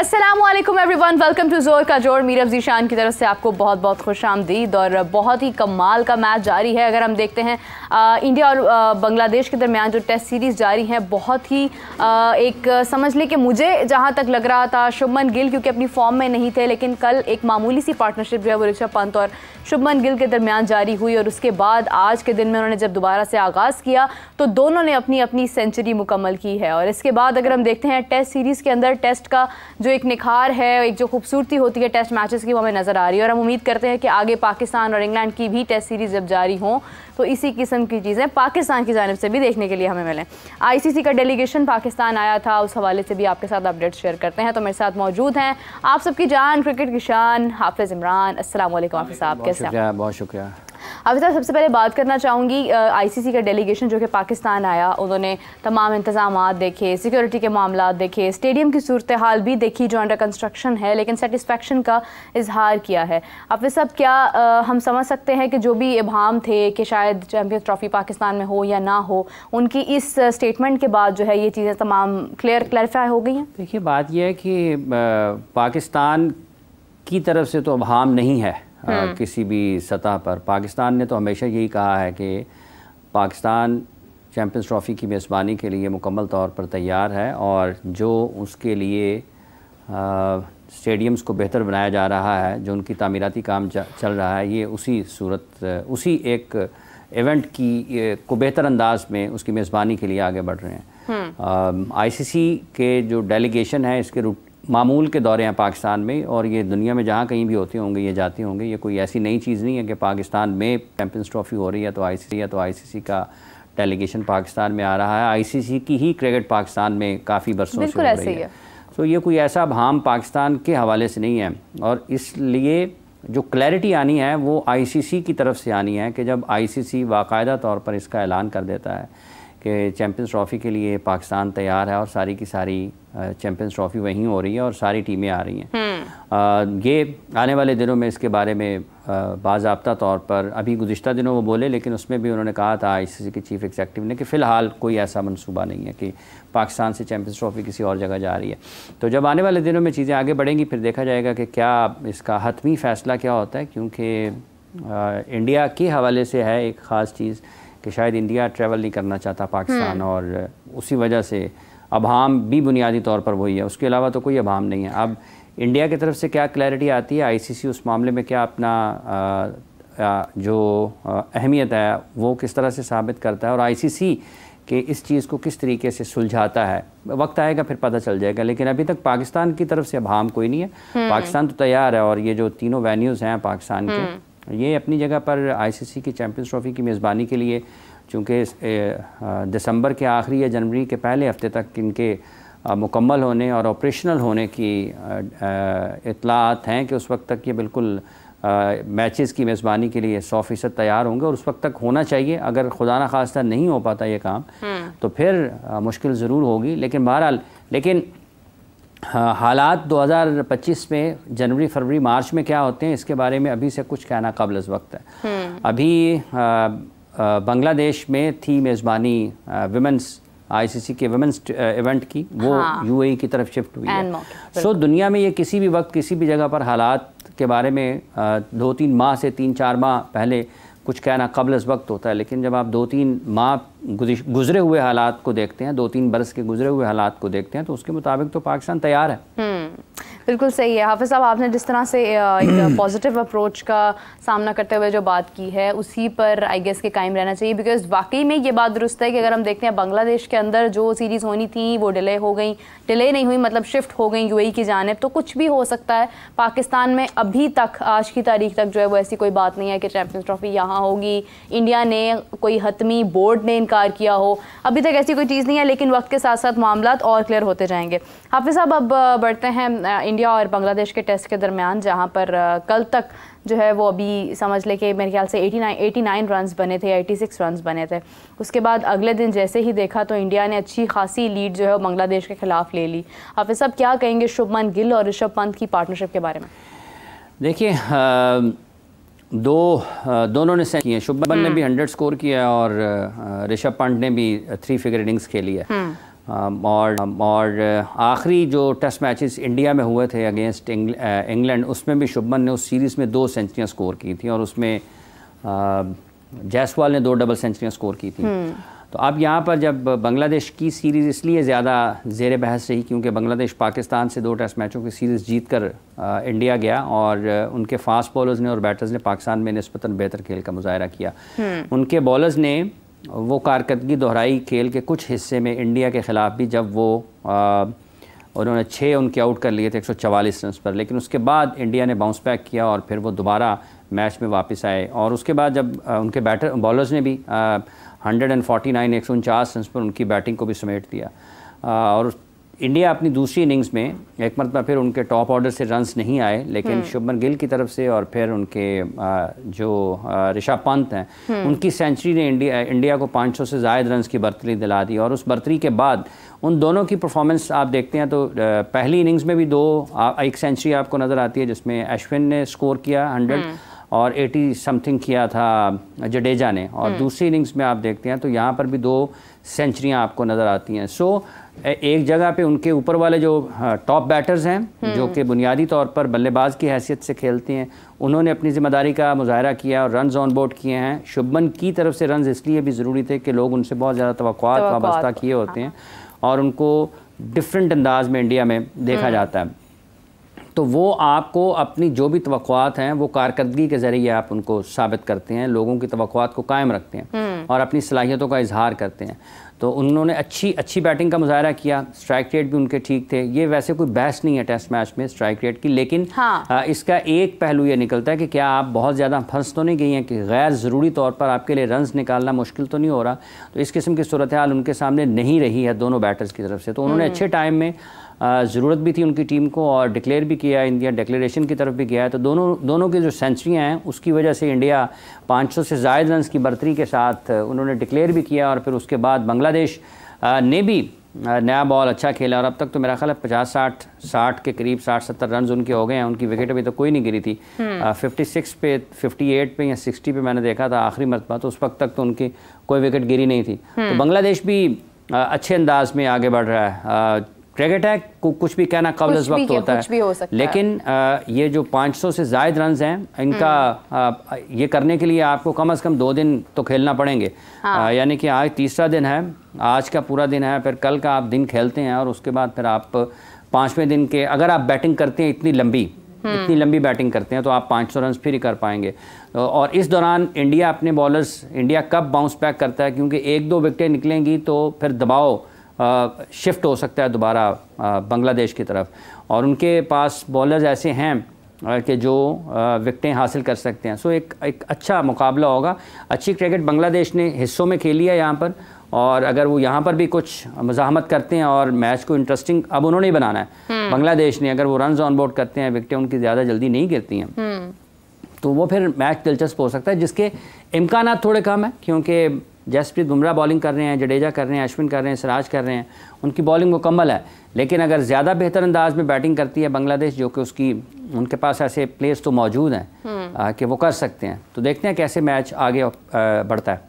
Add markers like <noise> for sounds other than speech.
Aslam everyone welcome to जोर का जोर मीरब जीशान की तरफ से आपको बहुत बहुत खुश आमदीद और बहुत ही कमाल का मैच जारी है अगर हम देखते हैं आ, इंडिया और बांग्लादेश के दरमियान जो टेस्ट सीरीज़ जारी है बहुत ही आ, एक समझ लें कि मुझे जहाँ तक लग रहा था शुभमन गिल क्योंकि अपनी फॉर्म में नहीं थे लेकिन कल एक मामूली सी पार्टनरशिप जो है वो ऋषभ पंत और शुभमन गिल के दरमियान जारी हुई और उसके बाद आज के दिन में उन्होंने जब दोबारा से आगाज़ किया तो दोनों ने अपनी अपनी सेंचुरी मुकम्मल की है और इसके बाद अगर हम देखते हैं टेस्ट सीरीज़ के अंदर टेस्ट का जो जो एक निखार है एक जो खूबसूरती होती है टेस्ट मैचेस की वो हमें नज़र आ रही है और हम उम्मीद करते हैं कि आगे पाकिस्तान और इंग्लैंड की भी टेस्ट सीरीज़ जब जारी हों तो इसी किस्म की चीज़ें पाकिस्तान की जानब से भी देखने के लिए हमें मिलें आईसीसी का डेलीगेशन पाकिस्तान आया था उस हवाले से भी आपके साथ अपडेट शेयर करते हैं तो मेरे साथ मौजूद हैं आप सबकी जान क्रिकेट की शान हाफिज़ इमरान असल हाफिज़ साहब कैसे बहुत शुक्रिया अभी साहब सबसे पहले बात करना चाहूँगी आईसीसी का डेलीगेशन जो कि पाकिस्तान आया उन्होंने तमाम इंतजाम देखे सिक्योरिटी के मामला देखे स्टेडियम की सूरत हाल भी देखी जो अंडर कंस्ट्रक्शन है लेकिन सेटिस्फेक्शन का इजहार किया है अब साहब क्या आ, हम समझ सकते हैं कि जो भी इबाम थे कि शायद चैम्पियंस ट्रॉफी पाकिस्तान में हो या ना हो उनकी इस स्टेटमेंट के बाद जो है ये चीज़ें तमाम क्लियर क्लैरिफाई हो गई हैं देखिए बात यह है कि पाकिस्तान की तरफ से तो अभाम नहीं है हम्म। किसी भी सतह पर पाकिस्तान ने तो हमेशा यही कहा है कि पाकिस्तान चैम्पियंस ट्रॉफ़ी की मेज़बानी के लिए मुकम्मल तौर पर तैयार है और जो उसके लिए स्टेडियम्स को बेहतर बनाया जा रहा है जो उनकी तमीराती काम चल रहा है ये उसी सूरत उसी एक इवेंट की को बेहतर अंदाज में उसकी मेज़बानी के लिए आगे बढ़ रहे हैं हम्म। आईसीसी के जो डेलीगेशन है इसके मामूल के दौरे हैं पाकिस्तान में और ये दुनिया में जहाँ कहीं भी होते होंगे ये जाते होंगे ये कोई ऐसी नई चीज़ नहीं है कि पाकिस्तान में चैम्पियंस ट्रॉफी हो रही है तो आईसीसी या तो आईसीसी का डेलीगेशन पाकिस्तान में आ रहा है आईसीसी की ही क्रिकेट पाकिस्तान में काफ़ी बरसों से हो रही है तो ये कोई ऐसा भाम पाकिस्तान के हवाले से नहीं है और इसलिए जो क्लैरिटी आनी है वो आईसीसी की तरफ से आनी है कि जब आईसीसी सी तौर पर इसका ऐलान कर देता है कि चैम्पियंस ट्रॉफ़ी के लिए पाकिस्तान तैयार है और सारी की सारी चैम्पियंस ट्रॉफ़ी वहीं हो रही है और सारी टीमें आ रही हैं हम्म। ये आने वाले दिनों में इसके बारे में बाबा तौर पर अभी गुज्त दिनों वो बोले लेकिन उसमें भी उन्होंने कहा था आई के चीफ एग्जेक्टिव ने कि फ़िलहाल कोई ऐसा मनसूबा नहीं है कि पाकिस्तान से चैम्पियंस ट्रॉफ़ी किसी और जगह जा रही है तो जब आने वाले दिनों में चीज़ें आगे बढ़ेंगी फिर देखा जाएगा कि क्या इसका हतमी फ़ैसला क्या होता है क्योंकि इंडिया के हवाले से है एक ख़ास चीज़ कि शायद इंडिया ट्रैवल नहीं करना चाहता पाकिस्तान हम्म। और उसी वजह से अभाम भी बुनियादी तौर पर वही है उसके अलावा तो कोई अभाम नहीं है अब इंडिया की तरफ से क्या क्लैरिटी आती है आईसीसी उस मामले में क्या अपना आ, आ, जो अहमियत है वो किस तरह से साबित करता है और आईसीसी के इस चीज़ को किस तरीके से सुलझाता है वक्त आएगा फिर पता चल जाएगा लेकिन अभी तक पाकिस्तान की तरफ से अभाम कोई नहीं है हम्म। पाकिस्तान तो तैयार है और ये जो तीनों वेन्यूज़ हैं पाकिस्तान के हम्म। ये अपनी जगह पर आईसीसी की चैम्पियंस ट्रॉफ़ी की मेज़बानी के लिए चूँकि दिसंबर के आखिरी या जनवरी के पहले हफ्ते तक इनके मुकम्मल होने और ऑपरेशनल होने की इतलात हैं कि उस वक्त तक ये बिल्कुल मैचेस की मेज़बानी के लिए सौ फ़ीसद तैयार होंगे और उस वक्त तक होना चाहिए अगर खुदा ना खास्ता नहीं हो पाता ये काम हम्म। तो फिर आ, मुश्किल ज़रूर होगी लेकिन बहरहाल लेकिन हाँ, हालात 2025 में जनवरी फरवरी मार्च में क्या होते हैं इसके बारे में अभी से कुछ कहना काबिल वक्त है हम्म। अभी बांग्लादेश में थी मेज़बानी विमेंस आईसीसी के वुमेंस इवेंट की वो हाँ। यूएई e की तरफ शिफ्ट हुई है सो so, दुनिया में ये किसी भी वक्त किसी भी जगह पर हालात के बारे में दो तीन माह से तीन चार माह पहले कुछ कहना कबल इस वक्त होता है लेकिन जब आप दो तीन माह गुजरे हुए हालात को देखते हैं दो तीन बरस के गुजरे हुए हालात को देखते हैं तो उसके मुताबिक तो पाकिस्तान तैयार है हम्म। बिल्कुल सही है हाफिज़ साहब आपने जिस तरह से एक पॉजिटिव <clears throat> अप्रोच का सामना करते हुए जो बात की है उसी पर आई गेस के कायम रहना चाहिए बिकॉज वाकई में ये बात दुरुस्त है कि अगर हम देखते हैं बांग्लादेश के अंदर जो सीरीज़ होनी थी वो डिले हो गई डिले नहीं हुई मतलब शिफ्ट हो गई यू की जानब तो कुछ भी हो सकता है पाकिस्तान में अभी तक आज की तारीख तक जो है वो ऐसी कोई बात नहीं है कि चैम्पियंस ट्रॉफी यहाँ होगी इंडिया ने कोई हतमी बोर्ड ने इनकार किया हो अभी तक ऐसी कोई चीज़ नहीं है लेकिन वक्त के साथ साथ मामला और क्लियर होते जाएंगे हाफिज़ साहब अब बढ़ते हैं इंडिया और बांग्लादेश के टेस्ट के दरमियान जहाँ पर कल तक जो है वो अभी समझ ले कि मेरे ख्याल से 89 89 रन्स बने थे 86 रन्स बने थे उसके बाद अगले दिन जैसे ही देखा तो इंडिया ने अच्छी खासी लीड जो है बांग्लादेश के ख़िलाफ़ ले ली आप ये सब क्या कहेंगे शुभमन गिल और ऋषभ पंत की पार्टनरशिप के बारे में देखिए दो दोनों ने सेंचुरी किए शुभमन ने हम्म। भी हंड्रेड स्कोर किया और ऋषभ पंत ने भी थ्री फिगर इनिंग्स खेली है हम्म। और और आखिरी जो टेस्ट मैचेस इंडिया में हुए थे अगेंस्ट इंग्लैंड उसमें भी शुभमन ने उस सीरीज़ में दो सेंचुरियाँ स्कोर की थी और उसमें जैसवाल ने दो डबल सेंचुरियाँ स्कोर की थी हम्म। तो अब यहाँ पर जब बांग्लादेश की सीरीज़ इसलिए ज़्यादा जेर बहस रही क्योंकि बांग्लादेश पाकिस्तान से दो टेस्ट मैचों की सीरीज़ जीत कर इंडिया गया और उनके फास्ट बॉलर्स ने और बैटर्स ने पाकिस्तान में नस्बता बेहतर खेल का मुजाहरा किया हम्म। उनके बॉलर्स ने वो कारकर्दगी दोहराई खेल के कुछ हिस्से में इंडिया के ख़िलाफ़ भी जब वो आ, उन्होंने छः उनके आउट कर लिए थे 144 रन पर लेकिन उसके बाद इंडिया ने बाउंस बैक किया और फिर वो दोबारा मैच में वापस आए और उसके बाद जब उनके बैटर बॉलर्स ने भी हंड्रेड एंड फोर्टी नाइन एक सौ उनचास रन पर उनकी बैटिंग को भी समेट दिया और इंडिया अपनी दूसरी इनिंग्स में एक मरतबा फिर उनके टॉप ऑर्डर से रन्स नहीं आए लेकिन हम्म। शुभमन गिल की तरफ से और फिर उनके जो ऋषभ पंत हैं हम्म। उनकी सेंचुरी ने इंडिया इंडिया को 500 से जायद रन्स की बर्तरी दिला दी और उस बर्तरी के बाद उन दोनों की परफॉर्मेंस आप देखते हैं तो पहली इनिंग्स में भी दो एक सेंचुरी आपको नज़र आती है जिसमें अश्विन ने स्कोर किया हंड्रेड हम्म। और 80 समथिंग किया था जडेजा ने और हम्म। दूसरी इनिंग्स में आप देखते हैं तो यहाँ पर भी दो सेंचुरियाँ आपको नज़र आती हैं सो एक जगह पे उनके ऊपर वाले जो टॉप हाँ, बैटर्स हैं हम्म। जो कि बुनियादी तौर पर बल्लेबाज की हैसियत से खेलते हैं उन्होंने अपनी जिम्मेदारी का मुजाहरा किया और रन ऑन बोर्ड किए हैं शुभमन की तरफ से रन इसलिए भी ज़रूरी थे कि लोग उनसे बहुत ज़्यादा तो वाबस्ता किए होते हैं हाँ। और उनको डिफरेंट अंदाज में इंडिया में देखा हम्म। जाता है तो वो आपको अपनी जो भी तो हैं वो कारकर्दगी के ज़रिए आप उनको साबित करते हैं लोगों की तो को कायम रखते हैं हम्म। और अपनी सलाहियतों का इजहार करते हैं तो उन्होंने अच्छी अच्छी बैटिंग का मुजाहरा किया स्ट्राइक रेट भी उनके ठीक थे ये वैसे कोई बहस नहीं है टेस्ट मैच में स्ट्राइक रेट की लेकिन हाँ। आ, इसका एक पहलू ये निकलता है कि क्या आप बहुत ज़्यादा फंस तो नहीं गई हैं कि गैर ज़रूरी तौर पर आपके लिए रन निकालना मुश्किल तो नहीं हो रहा तो इस किस्म की सूरत हाल उनके सामने नहीं रही है दोनों बैटर्स की तरफ से तो उन्होंने हम्म। अच्छे टाइम में ज़रूरत भी थी उनकी टीम को और डिक्लेयर भी किया इंडिया डिक्लेरेशन की तरफ भी गया है तो दोनों दोनों की जो सेंचुरियाँ हैं उसकी वजह से इंडिया 500 से जायद रन की बर्तरी के साथ उन्होंने डिक्लेयर भी किया और फिर उसके बाद बांग्लादेश ने भी नया बॉल अच्छा खेला और अब तक तो मेरा ख्याल है पचास साठ साठ के करीब साठ सत्तर रन उनके हो गए हैं उनकी विकेट अभी तो कोई नहीं गिरी थी फिफ्टी हम्म। सिक्स पे फिफ्टी एट पे या सिक्सटी पे मैंने देखा था आखिरी मरतबा तो उस वक्त तक तो उनकी कोई विकेट गिरी नहीं थी हम्म। तो बांग्लादेश भी अच्छे अंदाज में आगे बढ़ रहा है क्रिकेट है को कुछ भी कहना कबल वक्त होता है हो लेकिन आ, ये जो 500 से जायद रन हैं इनका आ, हम्म। ये करने के लिए आपको कम अज़ कम दो दिन तो खेलना पड़ेंगे हाँ। यानी कि आज तीसरा दिन है आज का पूरा दिन है फिर कल का आप दिन खेलते हैं और उसके बाद फिर आप पाँचवें दिन के अगर आप बैटिंग करते हैं इतनी लंबी हम्म। इतनी लंबी बैटिंग करते हैं तो आप 500 सौ रन फिर ही कर पाएंगे और इस दौरान इंडिया अपने बॉलर्स इंडिया कब बाउंस बैक करता है क्योंकि एक दो विकटें निकलेंगी तो फिर दबाव शिफ्ट हो सकता है दोबारा बांग्लादेश की तरफ और उनके पास बॉलर्स ऐसे हैं कि जो विकटें हासिल कर सकते हैं सो एक एक अच्छा मुकाबला होगा अच्छी क्रिकेट बांग्लादेश ने हिस्सों में खेली है यहाँ पर और अगर वो यहाँ पर भी कुछ मजामत करते हैं और मैच को इंटरेस्टिंग अब उन्होंने ही बनाना है हम्म। बांग्लादेश ने अगर वो रन ऑन बोर्ड करते हैं विकटें उनकी ज़्यादा जल्दी नहीं गिरती हैं हम्म। तो वो फिर मैच दिलचस्प हो सकता है जिसके इम्कान थोड़े कम हैं क्योंकि जसप्रीत बुमराह बॉलिंग कर रहे हैं जडेजा कर रहे हैं अश्विन कर रहे हैं सिराज कर रहे हैं उनकी बॉलिंग मुकम्मल है लेकिन अगर ज़्यादा बेहतर अंदाज में बैटिंग करती है बांग्लादेश जो कि उसकी उनके पास ऐसे प्लेयर्स तो मौजूद हैं हम्म। कि वो कर सकते हैं तो देखते हैं कैसे मैच आगे बढ़ता है